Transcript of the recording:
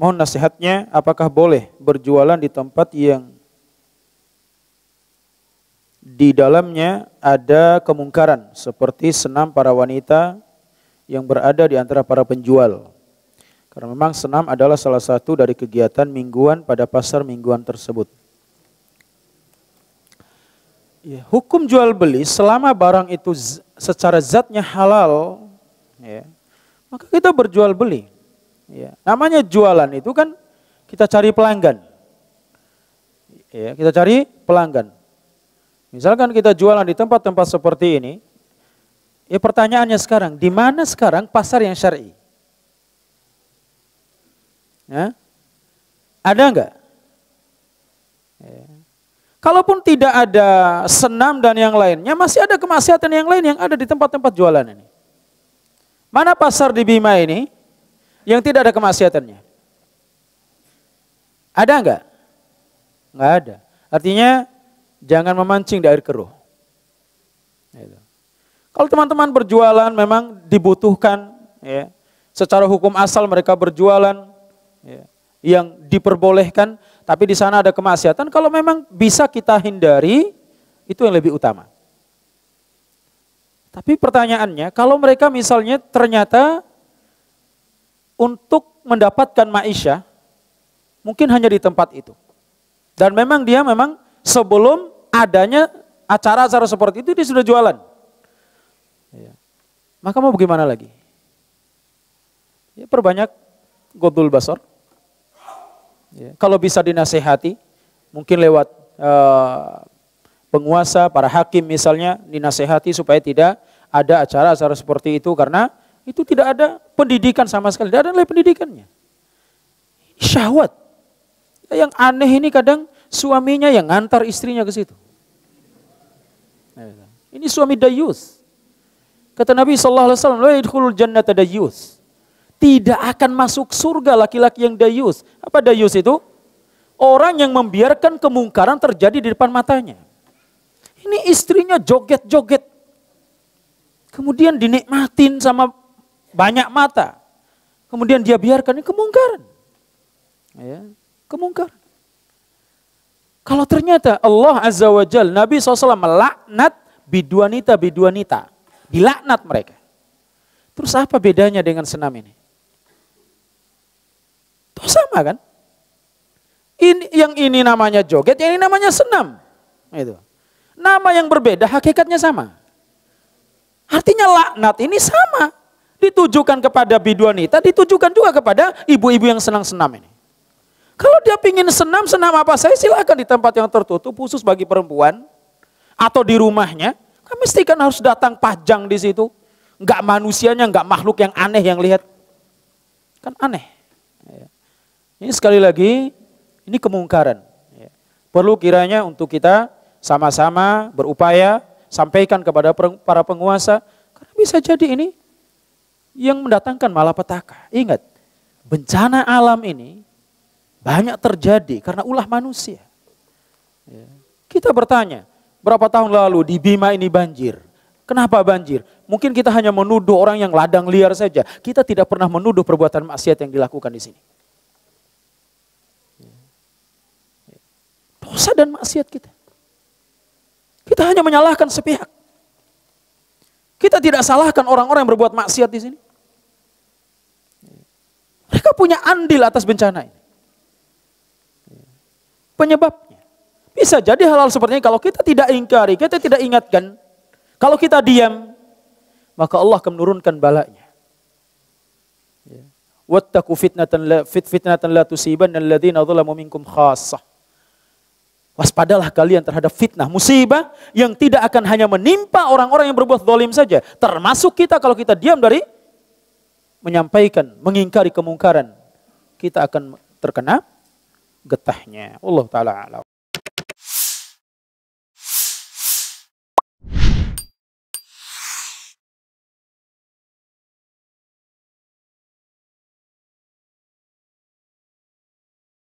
Mohon nasihatnya, apakah boleh berjualan di tempat yang di dalamnya ada kemungkaran seperti senam para wanita yang berada di antara para penjual. Karena memang senam adalah salah satu dari kegiatan mingguan pada pasar mingguan tersebut ya, hukum jual beli selama barang itu secara zatnya halal, ya, maka kita berjual beli. Ya, namanya jualan itu kan kita cari pelanggan. Ya, kita cari pelanggan. Misalkan kita jualan di tempat-tempat seperti ini, ya pertanyaannya sekarang, di mana sekarang pasar yang syar'i? Ya? Ada enggak Kalaupun tidak ada senam dan yang lainnya, masih ada kemaksiatan yang lain yang ada di tempat-tempat jualan ini. Mana pasar di Bima ini yang tidak ada kemaksiatannya? Ada enggak? Enggak ada. Artinya jangan memancing di air keruh. Kalau teman-teman berjualan memang dibutuhkan ya. Secara hukum asal mereka berjualan ya, yang diperbolehkan tapi di sana ada kemaksiatan, kalau memang bisa kita hindari, itu yang lebih utama. Tapi pertanyaannya, kalau mereka misalnya ternyata untuk mendapatkan maisha, mungkin hanya di tempat itu. Dan memang dia memang sebelum adanya acara-acara seperti itu dia sudah jualan. Iya. Maka mau bagaimana lagi? Ya, perbanyak godul basor, Ya. Kalau bisa dinasehati, mungkin lewat eh, penguasa, para hakim misalnya dinasehati supaya tidak ada acara-acara seperti itu karena itu tidak ada pendidikan sama sekali, tidak ada nilai pendidikannya. Syahwat. Yang aneh ini kadang suaminya yang ngantar istrinya ke situ. Ya, ya. Ini suami dayus. Kata Nabi sallallahu alaihi wasallam, "La yadkhulul tidak akan masuk surga laki-laki yang dayus. Apa dayus itu? Orang yang membiarkan kemungkaran terjadi di depan matanya. Ini istrinya joget-joget. Kemudian dinikmatin sama banyak mata. Kemudian dia biarkan ini kemungkaran. Ya, kemungkaran. Kalau ternyata Allah Azza wa Jal, Nabi SAW melaknat biduanita-biduanita. Dilaknat mereka. Terus apa bedanya dengan senam ini? Itu sama kan? Ini, yang ini namanya joget, yang ini namanya senam. Itu. Nama yang berbeda hakikatnya sama. Artinya laknat ini sama. Ditujukan kepada biduanita, ditujukan juga kepada ibu-ibu yang senang senam ini. Kalau dia pingin senam, senam apa saya silakan di tempat yang tertutup khusus bagi perempuan atau di rumahnya. Kamu mesti kan harus datang pajang di situ. Enggak manusianya, enggak makhluk yang aneh yang lihat. Kan aneh. Ya. Ini sekali lagi, ini kemungkaran. Ya. Perlu kiranya untuk kita sama-sama berupaya sampaikan kepada para penguasa, karena bisa jadi ini yang mendatangkan malapetaka. Ingat, bencana alam ini banyak terjadi karena ulah manusia. Ya. Kita bertanya, berapa tahun lalu di Bima ini banjir? Kenapa banjir? Mungkin kita hanya menuduh orang yang ladang liar saja. Kita tidak pernah menuduh perbuatan maksiat yang dilakukan di sini. dosa dan maksiat kita. Kita hanya menyalahkan sepihak. Kita tidak salahkan orang-orang yang berbuat maksiat di sini. Mereka punya andil atas bencana ini. Penyebabnya. Bisa jadi hal-hal seperti ini kalau kita tidak ingkari, kita tidak ingatkan. Kalau kita diam, maka Allah akan menurunkan balanya. Wattaku fitnatan la, fitnatan la tusibanna alladhina minkum khassah. Waspadalah kalian terhadap fitnah, musibah yang tidak akan hanya menimpa orang-orang yang berbuat dolim saja. Termasuk kita kalau kita diam dari menyampaikan, mengingkari kemungkaran. Kita akan terkena getahnya. Allah Ta'ala alam.